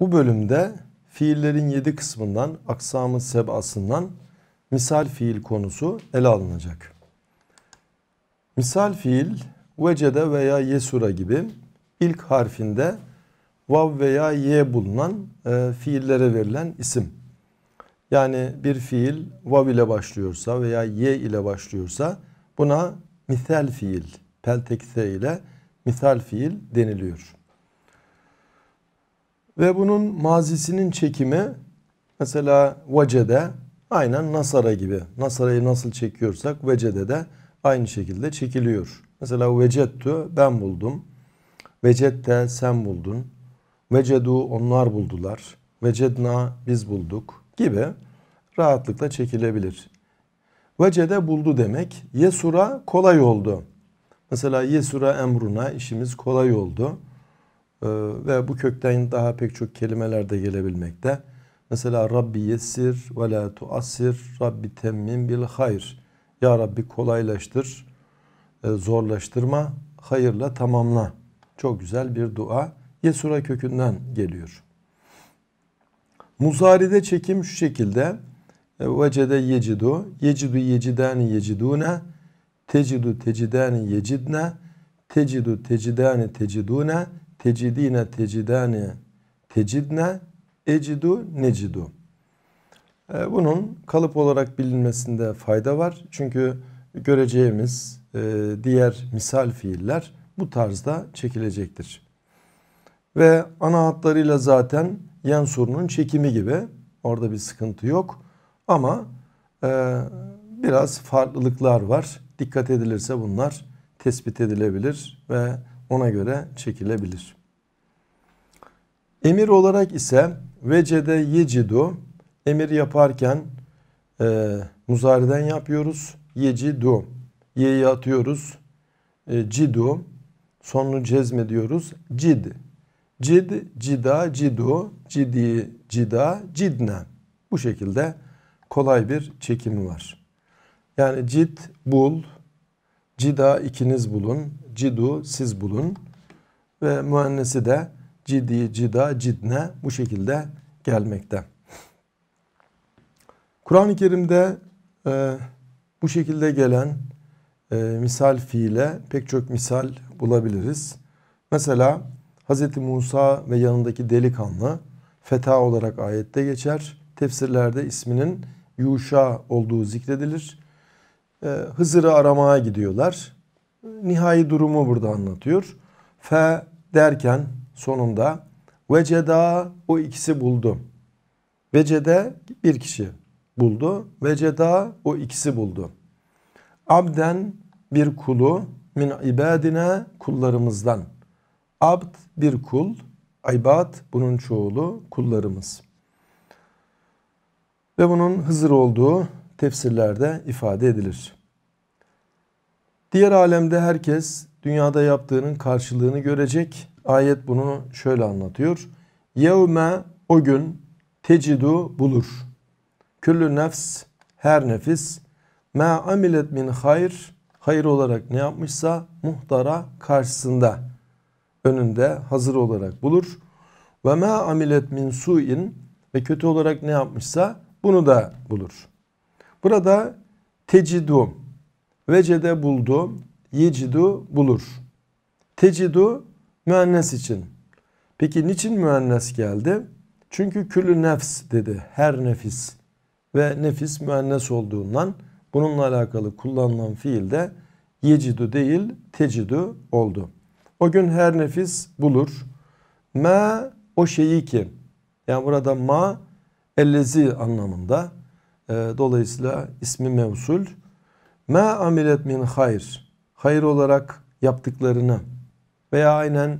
Bu bölümde fiillerin 7 kısmından aksamın sebasından misal fiil konusu ele alınacak. Misal fiil vecede veya yesura gibi ilk harfinde vav veya ye bulunan e, fiillere verilen isim. Yani bir fiil vav ile başlıyorsa veya ye ile başlıyorsa buna misal fiil, peltekse ile misal fiil deniliyor. Ve bunun mazisinin çekimi mesela vecede aynen nasara gibi. Nasara'yı nasıl çekiyorsak vecede de aynı şekilde çekiliyor. Mesela vecettu ben buldum. Vecette sen buldun. Vecedu onlar buldular. Vecedna biz bulduk gibi rahatlıkla çekilebilir. Vecede buldu demek. Yesura kolay oldu. Mesela yesura emruna işimiz kolay oldu. Ee, ve bu kökten daha pek çok kelimeler de gelebilmekte. Mesela Rabbi yessir ve la tuassir, Rabbi temmin bil hayr. Ya Rabbi kolaylaştır, e, zorlaştırma, hayırla tamamla. Çok güzel bir dua. Yesura kökünden geliyor. Muzaride çekim şu şekilde. E, vecede yecidu, yecidu yecidani yecidune, tecidu tecidani yecidne, tecidu tecidani tecidune, tecidine tecidane tecidne ecidu necidu. E, bunun kalıp olarak bilinmesinde fayda var. Çünkü göreceğimiz e, diğer misal fiiller bu tarzda çekilecektir. Ve ana hatlarıyla zaten yan sorunun çekimi gibi orada bir sıkıntı yok. Ama e, biraz farklılıklar var. Dikkat edilirse bunlar tespit edilebilir ve ona göre çekilebilir. Emir olarak ise vecede yecidu emir yaparken e, muzariden yapıyoruz. Yecidu ye'yi atıyoruz. E, cidu sonunu cezmediyoruz. Cid cid cida cidu cidi cida cidne bu şekilde kolay bir çekimi var. Yani cid bul, cida ikiniz bulun, cidu siz bulun ve müennesi de cidi, cida, cidne bu şekilde gelmekte. Kur'an-ı Kerim'de e, bu şekilde gelen e, misal fiile pek çok misal bulabiliriz. Mesela Hz. Musa ve yanındaki delikanlı feta olarak ayette geçer. Tefsirlerde isminin Yuşa olduğu zikredilir. E, Hızır'ı aramaya gidiyorlar. Nihai durumu burada anlatıyor. Fe derken sonunda veceda o ikisi buldu. Vecede bir kişi buldu. Veceda o ikisi buldu. Abden bir kulu min ibadine kullarımızdan. Abd bir kul, ibad bunun çoğulu kullarımız. Ve bunun Hızır olduğu tefsirlerde ifade edilir. Diğer alemde herkes dünyada yaptığının karşılığını görecek Ayet bunu şöyle anlatıyor. Yevme o gün tecidu bulur. Küllü nefs her nefis ma amilet min hayr hayır olarak ne yapmışsa muhtara karşısında önünde hazır olarak bulur. Ve ma amilet min suin ve kötü olarak ne yapmışsa bunu da bulur. Burada tecidu, vecede buldu, yecidu bulur. Tecidu müennes için. Peki niçin müennes geldi? Çünkü külü nefs dedi. Her nefis ve nefis müennes olduğundan bununla alakalı kullanılan fiil de yecidu değil tecidu oldu. O gün her nefis bulur. Ma o şeyi ki yani burada ma ellezi anlamında. E, dolayısıyla ismi mevsul. Ma amilet min hayr. Hayır olarak yaptıklarını veya aynen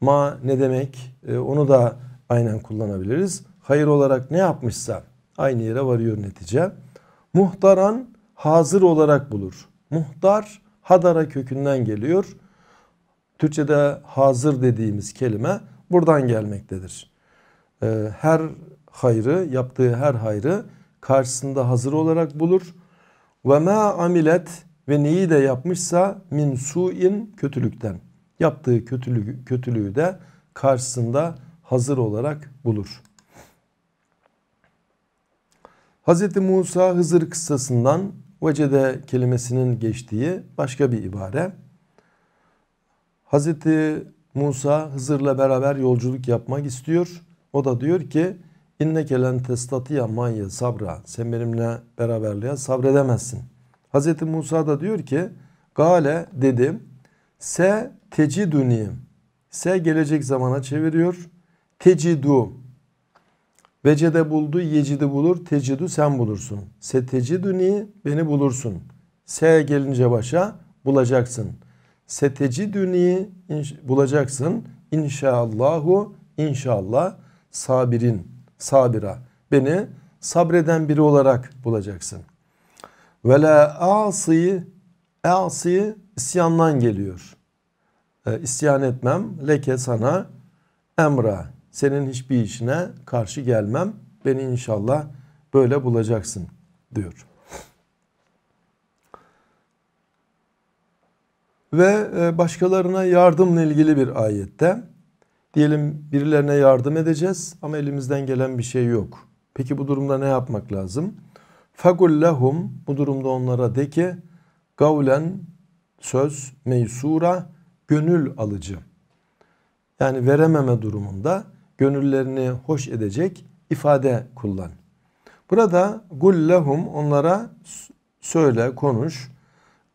ma ne demek e, onu da aynen kullanabiliriz. Hayır olarak ne yapmışsa aynı yere varıyor netice. Muhtaran hazır olarak bulur. Muhtar hadara kökünden geliyor. Türkçe'de hazır dediğimiz kelime buradan gelmektedir. E, her hayrı yaptığı her hayrı karşısında hazır olarak bulur. Ve ma amilet ve neyi de yapmışsa min suin kötülükten yaptığı kötülüğü, kötülüğü de karşısında hazır olarak bulur. Hz. Musa Hızır kıssasından vecede kelimesinin geçtiği başka bir ibare. Hz. Musa Hızır'la beraber yolculuk yapmak istiyor. O da diyor ki inneke len testatiya manye sabra sen benimle beraberliğe sabredemezsin. Hz. Musa da diyor ki gale dedim Se teciduni. Se gelecek zamana çeviriyor. Tecidu. Vecede buldu, yecidi bulur, tecidu sen bulursun. Se teciduni beni bulursun. Se gelince başa bulacaksın. Se teciduni bulacaksın. İnşallahu inşallah sabirin sabira beni sabreden biri olarak bulacaksın. Ve la asi asi isyandan geliyor. Ee, isyan etmem leke sana emra senin hiçbir işine karşı gelmem beni inşallah böyle bulacaksın diyor. Ve e, başkalarına yardımla ilgili bir ayette diyelim birilerine yardım edeceğiz ama elimizden gelen bir şey yok. Peki bu durumda ne yapmak lazım? Fakullahum bu durumda onlara de ki gavlen söz meysura gönül alıcı. Yani verememe durumunda gönüllerini hoş edecek ifade kullan. Burada gullehum onlara söyle, konuş.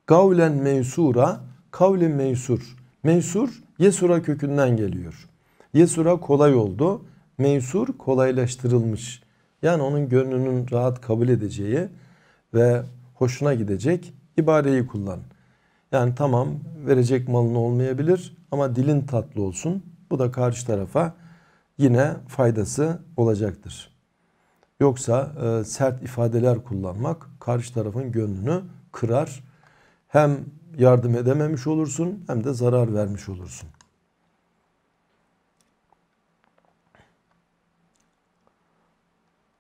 Gavlen meysura, kavlin meysur. Meysur yesura kökünden geliyor. Yesura kolay oldu. Meysur kolaylaştırılmış. Yani onun gönlünün rahat kabul edeceği ve hoşuna gidecek ibareyi kullan. Yani tamam verecek malın olmayabilir ama dilin tatlı olsun. Bu da karşı tarafa yine faydası olacaktır. Yoksa e, sert ifadeler kullanmak karşı tarafın gönlünü kırar. Hem yardım edememiş olursun hem de zarar vermiş olursun.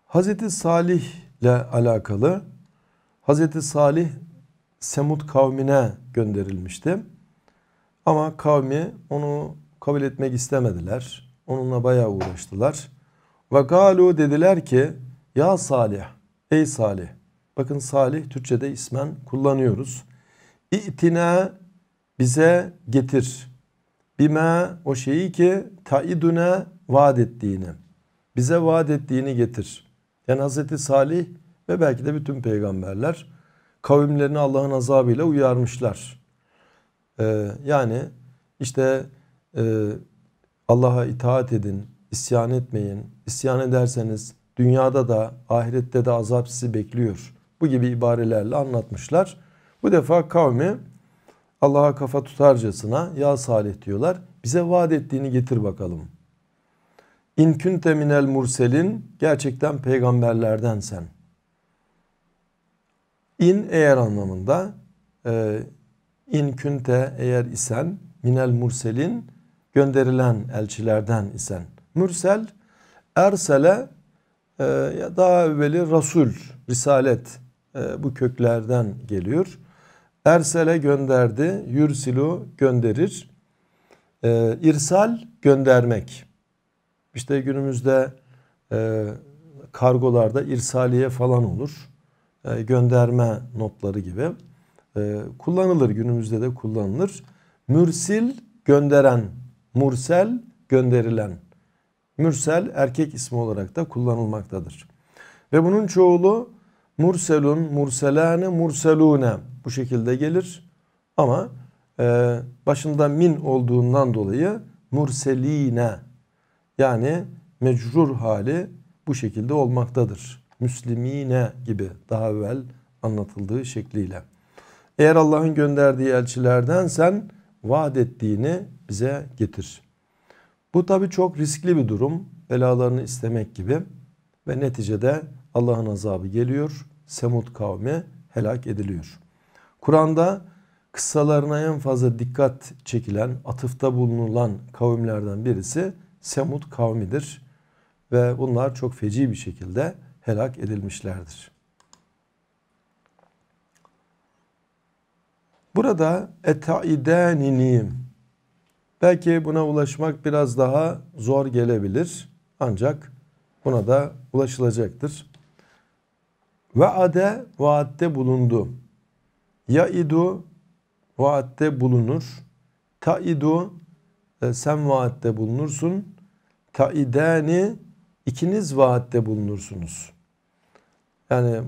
Hazreti Salih ile alakalı Hazreti Salih Semud kavmine gönderilmişti. Ama kavmi onu kabul etmek istemediler. Onunla bayağı uğraştılar. Ve galu dediler ki ya Salih, ey Salih. Bakın Salih Türkçe'de ismen kullanıyoruz. İ'tina bize getir. Bime o şeyi ki taidune vaat ettiğini. Bize vaat ettiğini getir. Yani Hazreti Salih ve belki de bütün peygamberler kavimlerini Allah'ın azabıyla uyarmışlar. Ee, yani işte e, Allah'a itaat edin, isyan etmeyin. İsyan ederseniz dünyada da ahirette de azap sizi bekliyor. Bu gibi ibarelerle anlatmışlar. Bu defa kavmi Allah'a kafa tutarcasına ya Salih diyorlar. Bize vaat ettiğini getir bakalım. İnkünte minel murselin gerçekten peygamberlerden sen.'' In eğer anlamında. E, in künte eğer isen minel murselin gönderilen elçilerden isen. Mürsel ersele e, ya daha evveli rasul, risalet e, bu köklerden geliyor. Ersele gönderdi, yürsilu gönderir. E, irsal göndermek. işte günümüzde e, kargolarda irsaliye falan olur. E, gönderme notları gibi e, kullanılır. Günümüzde de kullanılır. Mürsil gönderen, mursel gönderilen. Mürsel erkek ismi olarak da kullanılmaktadır. Ve bunun çoğulu murselun, murselane, murselune bu şekilde gelir. Ama e, başında min olduğundan dolayı murseline yani mecrur hali bu şekilde olmaktadır müslimine gibi daha evvel anlatıldığı şekliyle. Eğer Allah'ın gönderdiği elçilerden sen vaat ettiğini bize getir. Bu tabi çok riskli bir durum. Belalarını istemek gibi ve neticede Allah'ın azabı geliyor. Semud kavmi helak ediliyor. Kur'an'da kıssalarına en fazla dikkat çekilen, atıfta bulunulan kavimlerden birisi Semud kavmidir. Ve bunlar çok feci bir şekilde helak edilmişlerdir. Burada etaidenini belki buna ulaşmak biraz daha zor gelebilir. Ancak buna da ulaşılacaktır. Ve ade vaatte bulundu. ya idu vaatte bulunur. Taidu e, sen vaatte bulunursun. Taidani ikiniz vaatte bulunursunuz. Yani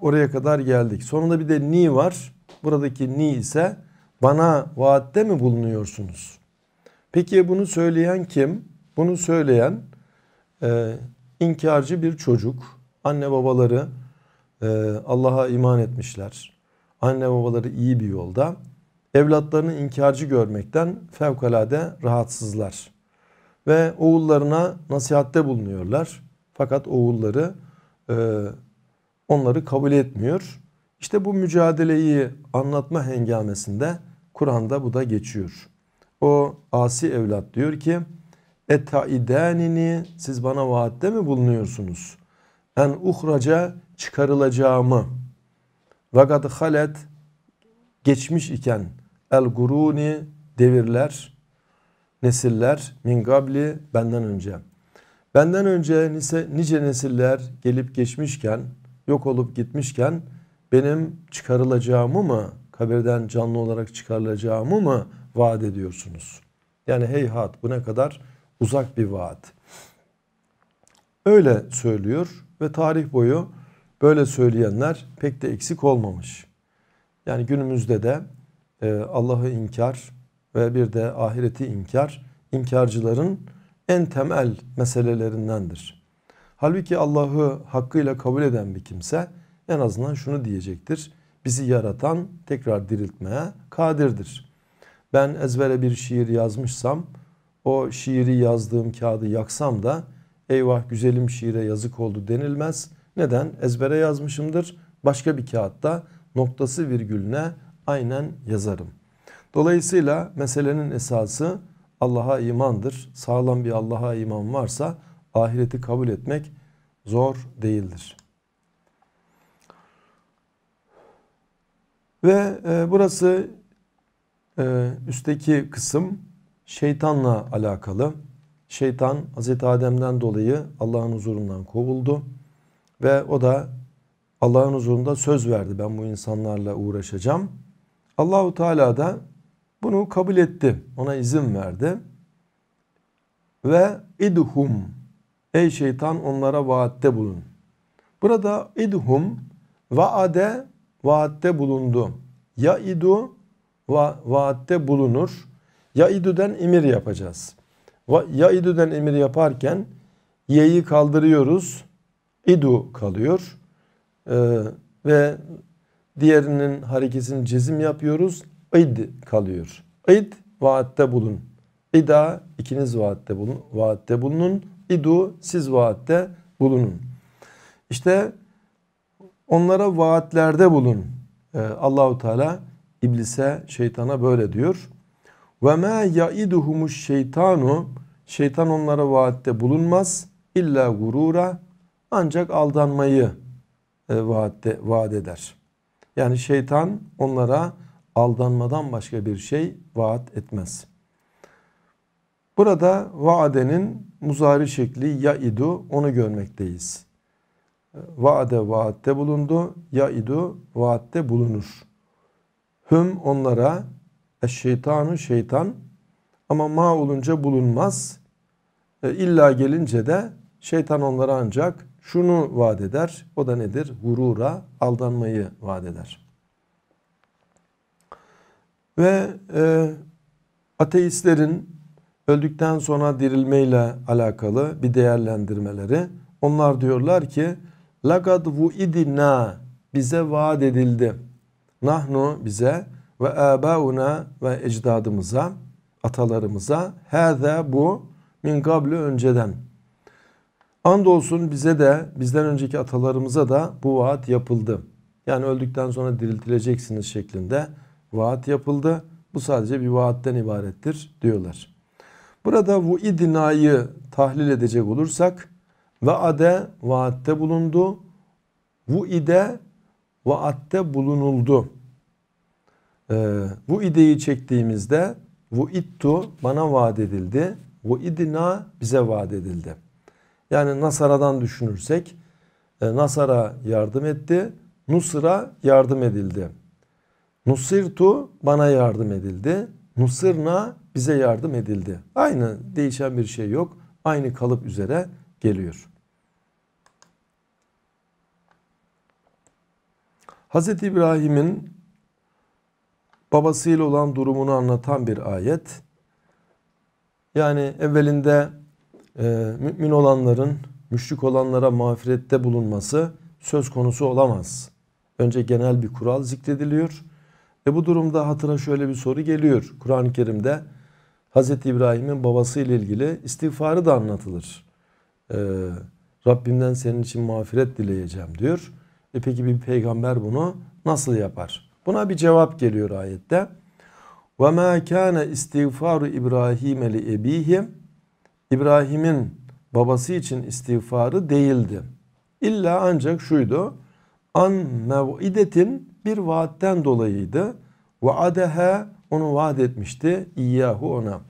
oraya kadar geldik. Sonunda bir de ni var. Buradaki ni ise bana vaatte mi bulunuyorsunuz? Peki bunu söyleyen kim? Bunu söyleyen e, inkarcı bir çocuk. Anne babaları e, Allah'a iman etmişler. Anne babaları iyi bir yolda. Evlatlarını inkarcı görmekten fevkalade rahatsızlar. Ve oğullarına nasihatte bulunuyorlar. Fakat oğulları e, onları kabul etmiyor. İşte bu mücadeleyi anlatma hengamesinde Kur'an'da bu da geçiyor. O asi evlat diyor ki Ettaidenini siz bana vaatte mi bulunuyorsunuz? En uhraca çıkarılacağımı ve gad halet geçmiş iken el guruni devirler nesiller min gabli benden önce. Benden önce nice, nice nesiller gelip geçmişken yok olup gitmişken benim çıkarılacağımı mı kabirden canlı olarak çıkarılacağımı mı vaat ediyorsunuz? Yani heyhat bu ne kadar uzak bir vaat. Öyle söylüyor ve tarih boyu böyle söyleyenler pek de eksik olmamış. Yani günümüzde de e, Allah'ı inkar ve bir de ahireti inkar, inkarcıların en temel meselelerindendir. Halbuki Allah'ı hakkıyla kabul eden bir kimse en azından şunu diyecektir. Bizi yaratan tekrar diriltmeye kadirdir. Ben ezbere bir şiir yazmışsam o şiiri yazdığım kağıdı yaksam da eyvah güzelim şiire yazık oldu denilmez. Neden? Ezbere yazmışımdır. Başka bir kağıtta noktası virgülüne aynen yazarım. Dolayısıyla meselenin esası Allah'a imandır. Sağlam bir Allah'a iman varsa ahireti kabul etmek zor değildir. Ve e, burası e, üstteki kısım şeytanla alakalı. Şeytan Hz. Adem'den dolayı Allah'ın huzurundan kovuldu. Ve o da Allah'ın huzurunda söz verdi ben bu insanlarla uğraşacağım. Allahu Teala da bunu kabul etti. Ona izin verdi. Ve idhum Ey şeytan onlara vaatte bulun. Burada idhum vaade vaatte bulundu. Ya idu va, vaatte bulunur. Ya idu'den emir yapacağız. Va, ya idu'den emir yaparken ye'yi kaldırıyoruz. İdu kalıyor. Ee, ve diğerinin harekesini cezim yapıyoruz. İd kalıyor. İd vaatte bulun. İda ikiniz vaatte bulun. Vaatte bulunun. İdu siz vaatte bulunun. İşte onlara vaatlerde bulun. Ee, Allahu Teala iblise, şeytana böyle diyor. Ve ma yaiduhumuş şeytanu şeytan onlara vaatte bulunmaz illa gurura ancak aldanmayı e, vaatte vaat eder. Yani şeytan onlara aldanmadan başka bir şey vaat etmez. Burada vaadenin muzari şekli ya idu onu görmekteyiz. Vaade vaatte bulundu. Ya idu vaatte bulunur. Hüm onlara şeytanı şeytan ama ma olunca bulunmaz. E, illa gelince de şeytan onlara ancak şunu vaat eder. O da nedir? Gurura aldanmayı vaat eder. Ve e, ateistlerin öldükten sonra dirilmeyle alakalı bir değerlendirmeleri. Onlar diyorlar ki lagad vuidina bize vaat edildi. Nahnu bize ve abauna ve ecdadımıza atalarımıza hâze bu min gablu önceden. Andolsun bize de bizden önceki atalarımıza da bu vaat yapıldı. Yani öldükten sonra diriltileceksiniz şeklinde vaat yapıldı. Bu sadece bir vaatten ibarettir diyorlar. Burada bu idnayı tahlil edecek olursak ve ade vaatte bulundu. Bu ide vaatte bulunuldu. Ee, bu ideyi çektiğimizde bu ittu bana vaat edildi. Bu idna bize vaat edildi. Yani Nasara'dan düşünürsek e, Nasara yardım etti. Nusra yardım edildi. Nusirtu bana yardım edildi. Nusırna bize yardım edildi. Aynı değişen bir şey yok. Aynı kalıp üzere geliyor. Hz. İbrahim'in babasıyla olan durumunu anlatan bir ayet. Yani evvelinde e, mümin olanların müşrik olanlara mağfirette bulunması söz konusu olamaz. Önce genel bir kural zikrediliyor. E bu durumda hatıra şöyle bir soru geliyor. Kur'an-ı Kerim'de Hz. İbrahim'in babası ile ilgili istiğfarı da anlatılır. Ee, Rabbimden senin için mağfiret dileyeceğim diyor. E peki bir peygamber bunu nasıl yapar? Buna bir cevap geliyor ayette. وَمَا كَانَ اِسْتِغْفَارُ اِبْرَاهِيمَ لِيَب۪يهِ İbrahim'in babası için istiğfarı değildi. İlla ancak şuydu. An mev'idetin bir vaatten dolayıydı. ve Vaadeha onu vaat etmişti. İyyahu ona.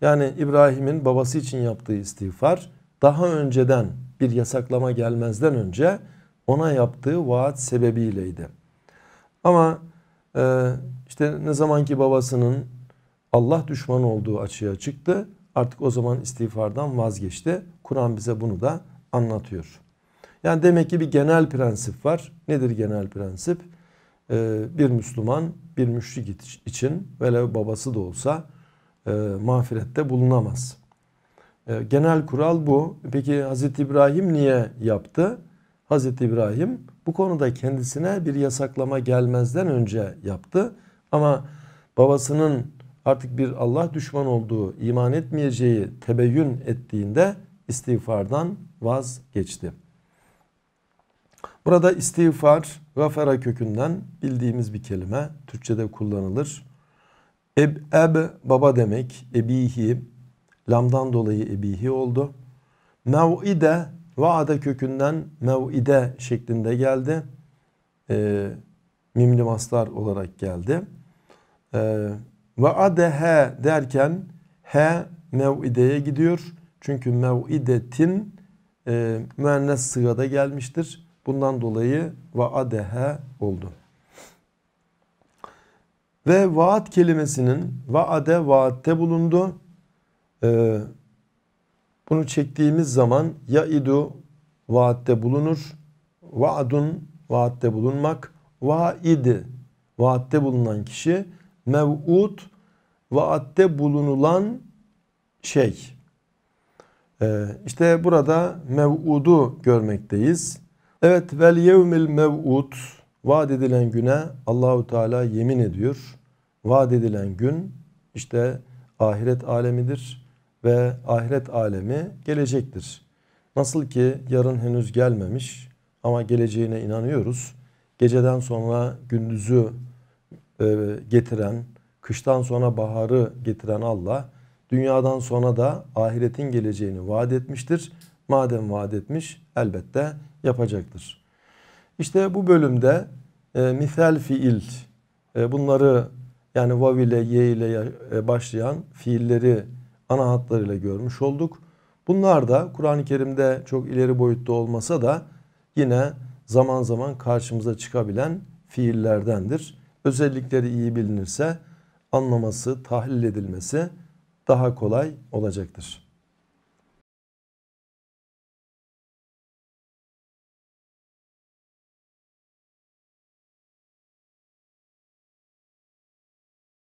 Yani İbrahim'in babası için yaptığı istiğfar daha önceden bir yasaklama gelmezden önce ona yaptığı vaat sebebiyleydi. Ama e, işte ne zamanki babasının Allah düşmanı olduğu açığa çıktı artık o zaman istiğfardan vazgeçti. Kur'an bize bunu da anlatıyor. Yani demek ki bir genel prensip var. Nedir genel prensip? Ee, bir Müslüman bir müşrik için velev babası da olsa e, mağfirette bulunamaz. E, genel kural bu. Peki Hz. İbrahim niye yaptı? Hz. İbrahim bu konuda kendisine bir yasaklama gelmezden önce yaptı. Ama babasının artık bir Allah düşman olduğu, iman etmeyeceği tebeyyün ettiğinde istiğfardan vazgeçti. Burada istiğfar Gafera kökünden bildiğimiz bir kelime Türkçe'de kullanılır. Eb, eb baba demek, ebihi, lamdan dolayı ebihi oldu. Mev'ide, vaade kökünden mev'ide şeklinde geldi. E, ee, mimli maslar olarak geldi. E, ee, Va'adehe derken he mev'ideye gidiyor. Çünkü mev'idetin e, müennes sırada gelmiştir. Bundan dolayı vaadehe oldu. Ve vaat kelimesinin vaade vaatte bulundu. Ee, bunu çektiğimiz zaman ya idu vaatte bulunur. Vaadun vaatte bulunmak. Vaidi vaatte bulunan kişi. Mev'ud vaatte bulunulan şey. Ee, işte burada mev'udu görmekteyiz. Evet vel yevmil mev'ud vaat edilen güne Allahu Teala yemin ediyor. Vaat edilen gün işte ahiret alemidir ve ahiret alemi gelecektir. Nasıl ki yarın henüz gelmemiş ama geleceğine inanıyoruz. Geceden sonra gündüzü e, getiren, kıştan sonra baharı getiren Allah dünyadan sonra da ahiretin geleceğini vaat etmiştir. Madem vaat etmiş elbette yapacaktır. İşte bu bölümde e, misal fiil e, bunları yani vav ile ye ile e, başlayan fiilleri ana hatlarıyla görmüş olduk. Bunlar da Kur'an-ı Kerim'de çok ileri boyutta olmasa da yine zaman zaman karşımıza çıkabilen fiillerdendir. Özellikleri iyi bilinirse anlaması, tahlil edilmesi daha kolay olacaktır.